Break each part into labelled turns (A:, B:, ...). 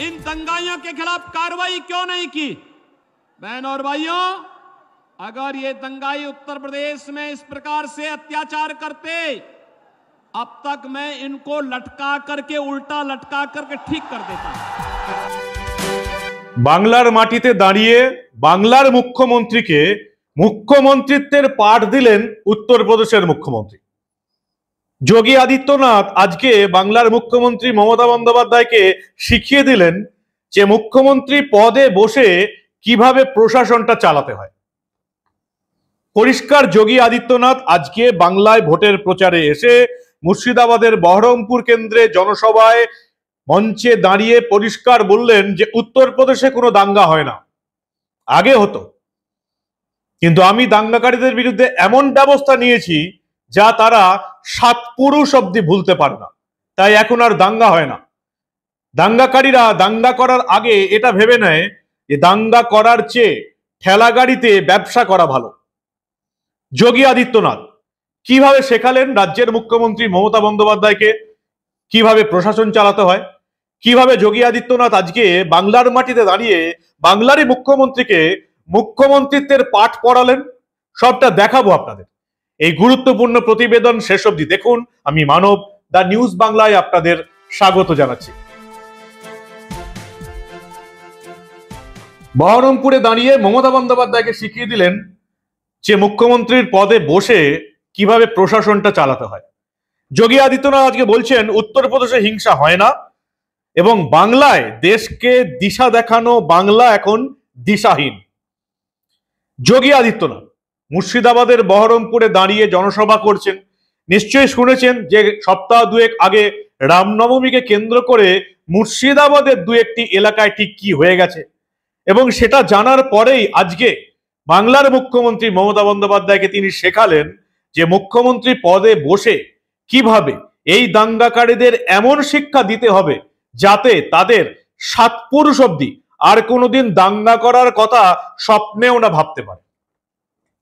A: इन दंगाइयों के खिलाफ कार्रवाई क्यों नहीं की बहन और भाइयों अगर ये दंगाई उत्तर प्रदेश में इस प्रकार से अत्याचार करते अब तक मैं इनको लटका करके उल्टा लटका करके ठीक कर देता
B: বাংলার মাটিতে দাঁড়িয়ে বাংলার মুখ্যমন্ত্রীকে মুখ্যমন্ত্রিত্বের পাঠ দিলেন উত্তরপ্রদেশের মুখ্যমন্ত্রী যোগী আদিত্যনাথ আজকে বাংলার মুখ্যমন্ত্রী মমতা বন্দ্যোপাধ্যায়কে শিখিয়ে দিলেন যে মুখ্যমন্ত্রী পদে বসে কিভাবে প্রশাসনটা চালাতে হয় পরিষ্কার যোগী আদিত্যনাথ আজকে বাংলায় ভোটের প্রচারে এসে মুর্শিদাবাদের বহরমপুর কেন্দ্রে জনসভায় মঞ্চে দাঁড়িয়ে পরিষ্কার বললেন যে উত্তরপ্রদেশে কোনো দাঙ্গা হয় না আগে হতো কিন্তু আমি দাঙ্গাকারীদের বিরুদ্ধে এমন ব্যবস্থা নিয়েছি যা তারা সাত পুরুষ অব্দি ভুলতে পারে না তাই এখন আর দাঙ্গা হয় না দাঙ্গাকারীরা দাঙ্গা করার আগে এটা ভেবে নেয় যে দাঙ্গা করার চেয়ে ঠেলা গাড়িতে ব্যবসা করা ভালো যোগী আদিত্যনাথ কিভাবে শেখালেন রাজ্যের মুখ্যমন্ত্রী মমতা বন্দ্যোপাধ্যায়কে কিভাবে প্রশাসন চালাতে হয় কিভাবে যোগী আদিত্যনাথ আজকে বাংলার মাটিতে দাঁড়িয়ে বাংলারই মুখ্যমন্ত্রীকে মুখ্যমন্ত্রিত্বের পাঠ পড়ালেন সবটা দেখাবো আপনাদের এই গুরুত্বপূর্ণ প্রতিবেদন শেষ অবধি দেখুন আমি মানব দা নিউজ বাংলায় আপনাদের স্বাগত জানাচ্ছি বহরমপুরে দাঁড়িয়ে মমতা বন্দ্যোপাধ্যায়কে শিখিয়ে দিলেন যে মুখ্যমন্ত্রীর পদে বসে কিভাবে প্রশাসনটা চালাতে হয় যোগী আদিত্যনাথ আজকে বলছেন উত্তরপ্রদেশে হিংসা হয় না এবং বাংলায় দেশকে দিশা দেখানো বাংলা এখন দিশাহীন যোগী আদিত্যনাথ মুর্শিদাবাদের বহরমপুরে দাঁড়িয়ে জনসভা করছেন নিশ্চয়ই শুনেছেন যে সপ্তাহ দুয়েক আগে রামনবমীকে কেন্দ্র করে মুর্শিদাবাদের দু একটি এলাকায় ঠিক কি হয়ে গেছে এবং সেটা জানার পরেই আজকে বাংলার মুখ্যমন্ত্রী মমতা বন্দ্যোপাধ্যায়কে তিনি শেখালেন যে মুখ্যমন্ত্রী পদে বসে কিভাবে এই দাঙ্গাকারীদের এমন শিক্ষা দিতে হবে যাতে তাদের সাত পুরুষ অব্দি আর কোনোদিন দাঙ্গা করার কথা স্বপ্নেও না ভাবতে পারে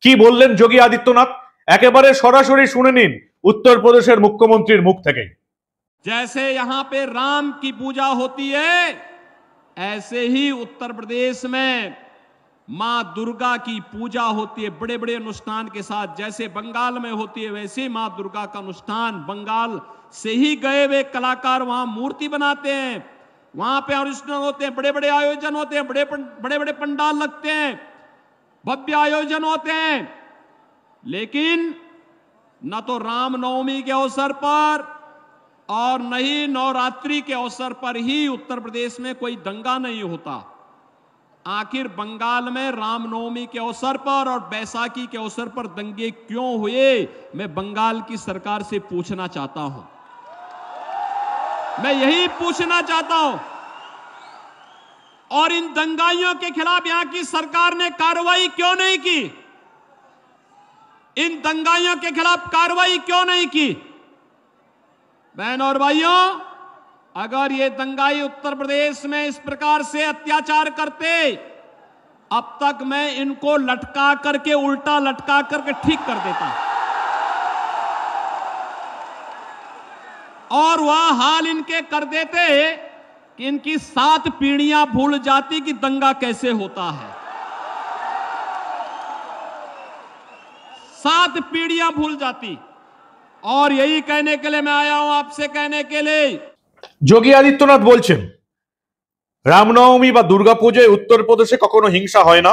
B: কি বললেন যোগী আদিত্যনাথ একেবারে সরাসরি শুনে নিন उत्तर प्रदेश मुख्यमंत्री मुख थे
A: जैसे यहाँ पे राम की पूजा होती है ऐसे ही उत्तर प्रदेश में माँ दुर्गा की पूजा होती है बड़े बड़े अनुष्ठान के साथ जैसे बंगाल में होती है वैसे माँ दुर्गा का अनुष्ठान बंगाल से ही गए हुए कलाकार वहां मूर्ति बनाते हैं वहां पे ऑरिजिनल होते हैं बड़े बड़े आयोजन होते हैं बड़े बड़े बड़े पंडाल लगते हैं भव्य आयोजन होते हैं लेकिन न तो रामनवमी के अवसर पर और न ही नवरात्रि के अवसर पर ही उत्तर प्रदेश में कोई दंगा नहीं होता आखिर बंगाल में रामनवमी के अवसर पर और बैसाखी के अवसर पर दंगे क्यों हुए मैं बंगाल की सरकार से पूछना चाहता हूं मैं यही पूछना चाहता हूं और इन दंगाइयों के खिलाफ यहां की सरकार ने कार्रवाई क्यों नहीं की इन दंगाइयों के खिलाफ कार्रवाई क्यों नहीं की बहन और भाइयों अगर ये दंगाई उत्तर प्रदेश में इस प्रकार से अत्याचार करते अब तक मैं इनको लटका करके उल्टा लटका करके ठीक कर देता और वह हाल इनके कर देते कि इनकी सात पीढ़ियां भूल जाती कि दंगा कैसे होता है सात पीढ़ियां भूल जाती और यही कहने के लिए मैं आया हूं आपसे कहने के लिए
B: যোগী আদিত্যনাথ বলছেন রামনবমী বা দুর্গাপুজোয় উত্তরপ্রদেশে কখনো হিংসা হয় না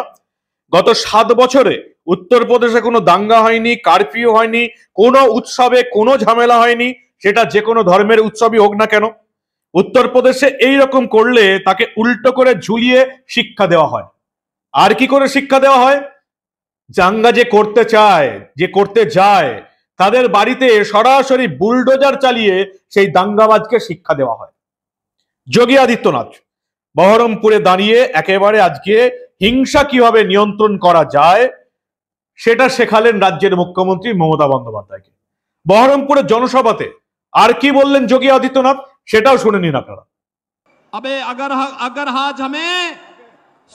B: গত সাত বছরে উত্তরপ্রদেশে কোনো দাঙ্গা হয়নি কারফিউ হয়নি কোনো উৎসবে কোনো ঝামেলা হয়নি সেটা যে কোনো ধর্মের উৎসবই হোক না কেন উত্তরপ্রদেশে এই রকম করলে তাকে উল্টো করে ঝুলিয়ে শিক্ষা দেওয়া হয় আর কি করে শিক্ষা দেওয়া হয় জাঙ্গা যে করতে চায় যে করতে যায় তাদের বাড়িতে সরাসরি বুলডোজার চালিয়ে সেই দাঙ্গাবাজকে শিক্ষা দেওয়া হয় যোগী আদিত্যনাথ বহরমপুরে দাঁড়িয়ে একেবারে আজকে হিংসা কিভাবে নিয়ন্ত্রণ করা যায় সেটা শেখালেন রাজ্যের মুখ্যমন্ত্রী মমতা বন্দ্যোপাধ্যায়কে বহরমপুরের জনসভাতে আর কি বললেন যোগী আদিত্যনাথ সেটাও শুনেনি আপনারা
A: আবে अगर अगर आज हमें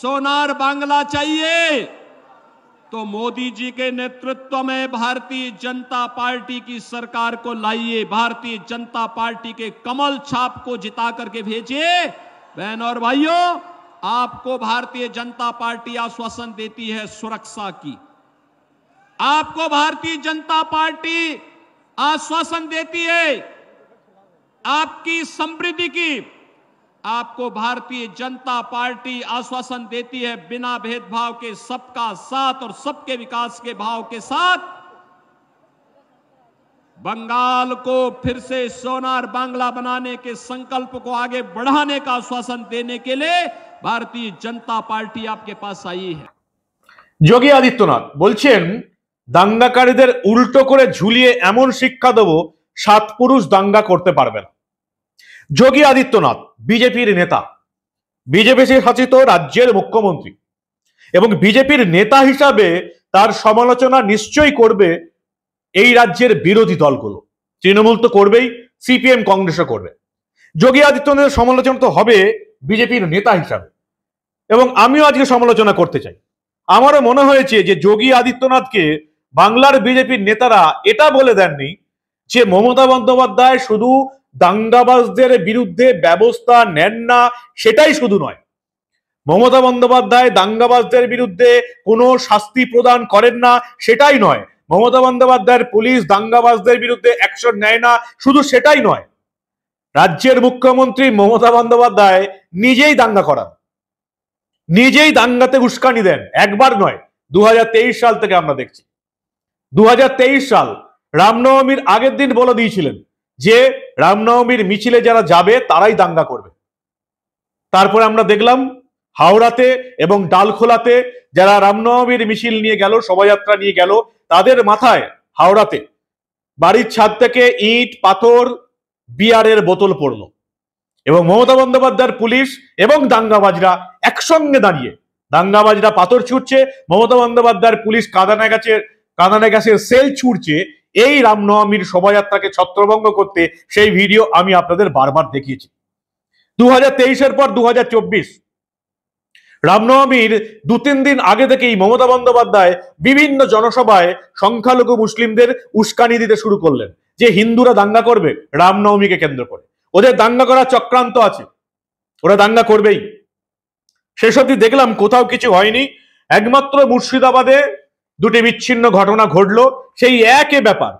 A: सोनार बांग्ला चाहिए तो मोदी जी के नेतृत्व में भारतीय जनता पार्टी की सरकार को लाइए भारतीय जनता पार्टी के कमल छाप को जिता करके भेजिए बहन और भाइयों आपको भारतीय जनता पार्टी आश्वासन देती है सुरक्षा की आपको भारतीय जनता पार्टी आश्वासन देती है आपकी समृद्धि की आपको भारतीय जनता पार्टी आश्वासन देती है बिना भेदभाव के सबका साथ और सबके विकास के भाव के साथ बंगाल को फिर से सोनार बांग्ला बनाने के संकल्प को आगे बढ़ाने का आश्वासन देने के लिए भारतीय जनता पार्टी आपके पास आई है
B: योगी आदित्यनाथ बोल दांगाकारी उल्टो झुलिए एम शिक्षा देव দেব पुरुष दांगा करते করতে যোগী আদিত্যনাথ বিজেপির নেতা বিজেপি শাসিত রাজ্যের মুখ্যমন্ত্রী এবং বিজেপির নেতা হিসাবে তার সমালোচনা নিশ্চয়ই করবে এই রাজ্যের বিরোধী দলগুলো তৃণমূল তো করবেই সিপিএম কংগ্রেসও করবে যোগী আদিত্যনাথের সমালোচনা তো হবে বিজেপির নেতা হিসাবে এবং আমিও আজকে সমালোচনা করতে চাই আমারও মনে হয়েছে যে যোগী আদিত্যনাথকে বাংলার বিজেপির নেতারা এটা বলে দেননি যে মমতা বন্দ্যোপাধ্যায় শুধু দাঙ্গাবাজদের বিরুদ্ধে ব্যবস্থা নেন না সেটাই শুধু নয় মমতা বন্দ্যোপাধ্যায় দাঙ্গাবাজদের বিরুদ্ধে কোনো শাস্তি প্রদান করেন না সেটাই নয় মমতা বন্দ্যোপাধ্যায়ের পুলিশ দাঙ্গাবাজদের বিরুদ্ধে অ্যাকশন নেয় না শুধু সেটাই নয় রাজ্যের মুখ্যমন্ত্রী মমতা বন্দ্যোপাধ্যায় নিজেই দাঙ্গা করান নিজেই দাঙ্গাতে উস্কানি দেন একবার নয় দু সাল থেকে আমরা দেখছি দু সাল রামনবমীর আগের দিন বলে দিয়েছিলেন যে রামনবমীর মিছিলে যারা যাবে তারাই দাঙ্গা করবে তারপরে আমরা দেখলাম হাওড়াতে এবং ডালখোলাতে যারা রামনবমীর মিছিল নিয়ে গেল শোভাযাত্রা নিয়ে গেল তাদের মাথায় হাওড়াতে বাড়ির ছাদ থেকে ইট পাথর বিয়ারের বোতল পড়ল এবং মমতা বন্দ্যোপাধ্যায়ের পুলিশ এবং দাঙ্গাবাজরা একসঙ্গে দাঁড়িয়ে দাঙ্গাবাজরা পাথর ছুটছে মমতা বন্দ্যোপাধ্যায়ের পুলিশ কাদানা গাছের কাদানা গাছের সেল ছুটছে এই রামনবমীর শোভাযাত্রাকে ছত্রভঙ্গ করতে সেই ভিডিও আমি আপনাদের বারবার দেখিয়েছি দু হাজার তেইশের পর দু হাজার চব্বিশ রামনবমীর দু তিন দিন আগে থেকেই মমতা বন্দ্যোপাধ্যায় বিভিন্ন জনসভায় সংখ্যালঘু মুসলিমদের উস্কানি দিতে শুরু করলেন যে হিন্দুরা দাঙ্গা করবে রামনবমীকে কেন্দ্র করে ওদের দাঙ্গা করার চক্রান্ত আছে ওরা দাঙ্গা করবেই সেসবটি দেখলাম কোথাও কিছু হয়নি একমাত্র মুর্শিদাবাদে দুটি বিচ্ছিন্ন ঘটনা ঘটলো সেই একই ব্যাপার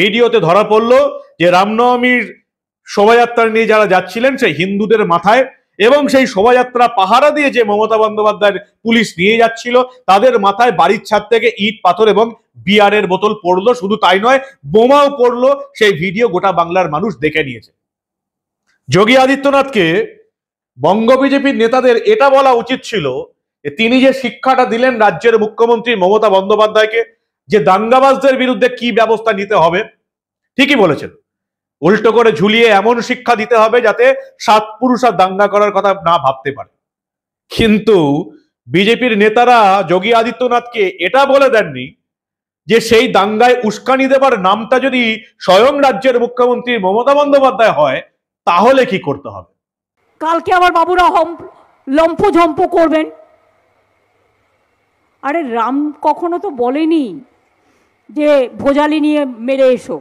B: ভিডিওতে ধরা পড়ল যে রামনবমীর শোভাযাত্রা নিয়ে যারা যাচ্ছিলেন সেই হিন্দুদের মাথায় এবং সেই শোভাযাত্রা পাহারা দিয়ে যে মমতা বন্দ্যোপাধ্যায়ের পুলিশ নিয়ে যাচ্ছিল তাদের মাথায় বাড়ির ছাদ থেকে ইট পাথর এবং বিয়ারের বোতল পড়লো শুধু তাই নয় বোমাও পড়লো সেই ভিডিও গোটা বাংলার মানুষ দেখে নিয়েছে যোগী আদিত্যনাথকে বঙ্গ বিজেপির নেতাদের এটা বলা উচিত ছিল তিনি যে শিক্ষাটা দিলেন রাজ্যের মুখ্যমন্ত্রী মমতা বন্দ্যোপাধ্যায়কে যে দাঙ্গাবাজদের বিরুদ্ধে কি ব্যবস্থা নিতে হবে ঠিকই বলেছেন উল্টো করে ঝুলিয়ে এমন শিক্ষা দিতে হবে যাতে সাত পুরুষ আর দাঙ্গা করার কথা না ভাবতে পারে কিন্তু বিজেপির নেতারা যোগী আদিত্যনাথকে এটা বলে দেননি যে সেই দাঙ্গায় উস্কানি দেবার নামটা যদি স্বয়ং রাজ্যের মুখ্যমন্ত্রী মমতা বন্দ্যোপাধ্যায় হয় তাহলে কি করতে হবে
C: কালকে আবার বাবুরা হম লম্প করবেন আরে রাম কখনো তো বলেনি যে ভোজালি নিয়ে মেরে এসো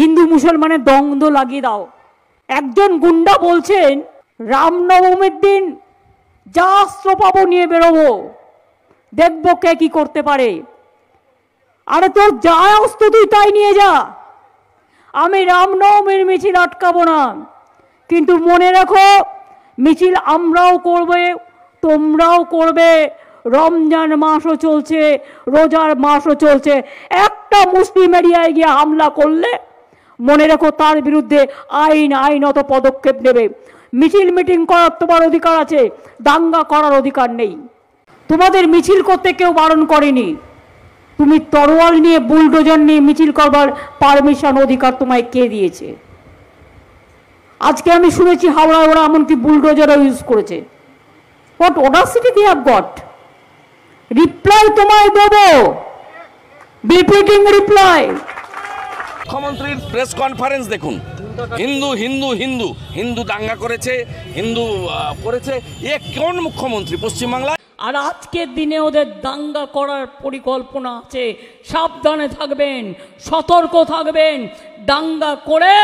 C: হিন্দু মুসলমানের দ্বন্দ্ব লাগিয়ে দাও একজন গুন্ডা বলছেন রামনবমীর দিন যা অস্ত্র পাবো নিয়ে বেরোবো দেখবো কে কি করতে পারে আরে তোর যা অস্ত্র তুই তাই নিয়ে যা আমি রামনবমীর মিছিল আটকাবো না কিন্তু মনে রাখো মিছিল আমরাও করবে তোমরাও করবে রমজান মাসও চলছে রোজার মাসও চলছে একটা মুসলিম এরিয়ায় গিয়ে হামলা করলে মনে রেখো তার বিরুদ্ধে আইন আইনত পদক্ষেপ নেবে মিছিল মিটিং করার তোমার অধিকার আছে দাঙ্গা করার অধিকার নেই তোমাদের মিছিল করতে কেউ বারণ করেনি তুমি তরোয়াল নিয়ে বুলডোজার নিয়ে মিছিল করবার পারমিশন অধিকার তোমায় কে দিয়েছে আজকে আমি শুনেছি হাওড়ায় ওরা এমনকি বুলডোজারও ইউজ করেছে what audacity they have got reply তোমায় দেব বিপিটিং রিপ্লাই
A: মুখ্যমন্ত্রীর প্রেস কনফারেন্স দেখুন হিন্দু হিন্দু হিন্দু হিন্দু দাঙ্গা করেছে হিন্দু করেছে এ কোন মুখ্যমন্ত্রী
C: পশ্চিমবাংলায় আর আজকের দিনে ওদের দাঙ্গা করার পরিকল্পনা আছে সাবধানে থাকবেন সতর্ক থাকবেন দাঙ্গা করে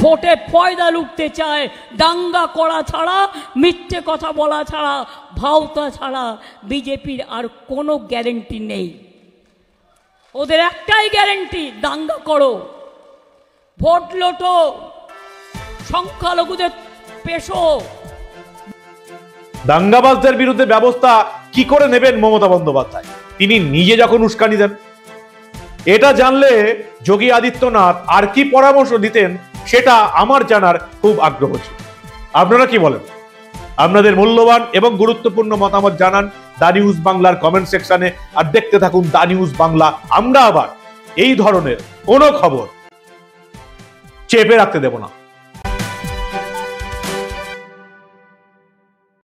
C: ভোটে ফয়দা লুটতে চায় দাঙ্গা করা ছাড়া মিথ্যে কথা বলা ছাড়া ভাওতা ছাড়া বিজেপির আর কোনো গ্যারেন্টি নেই ওদের একটাই গ্যারেন্টি দাঙ্গা করো ভোট লোটো সংখ্যালঘুদের পেশো
B: দাঙ্গাবাজদের বিরুদ্ধে ব্যবস্থা কি করে নেবেন মমতা বন্দ্যোপাধ্যায় তিনি নিজে যখন উস্কানি দেন এটা জানলে যোগী আদিত্যনাথ আর কি পরামর্শ দিতেন সেটা আমার জানার খুব আগ্রহ ছিল আপনারা কি বলেন আপনাদের মূল্যবান এবং গুরুত্বপূর্ণ মতামত জানান দা নিউজ বাংলার কমেন্ট সেকশনে আর দেখতে থাকুন দা নিউজ বাংলা আমরা আবার এই ধরনের কোনো খবর চেপে রাখতে দেব না